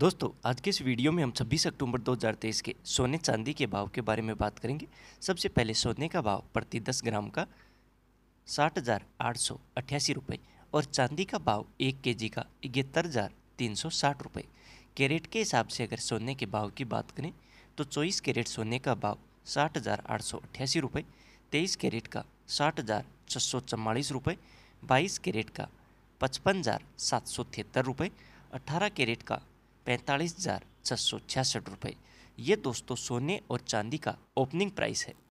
दोस्तों आज के इस वीडियो में हम छब्बीस अक्टूबर 2023 के सोने चांदी के भाव के बारे में बात करेंगे सबसे पहले सोने का भाव प्रति दस ग्राम का साठ हज़ार आठ सौ रुपये और चांदी का भाव एक के जी का इकहत्तर हज़ार तीन सौ साठ रुपये कैरेट के हिसाब से अगर सोने के भाव की बात करें तो चौबीस कैरेट सोने का भाव साठ हज़ार आठ सौ रुपये तेईस कैरेट का साठ हज़ार छः सौ चवालीस रुपये बाईस कैरेट का पचपन हज़ार सात सौ तिहत्तर रुपये अट्ठारह कैरेट का पैंतालीस हज़ार छः सौ छियासठ रुपये ये दोस्तों सोने और चांदी का ओपनिंग प्राइस है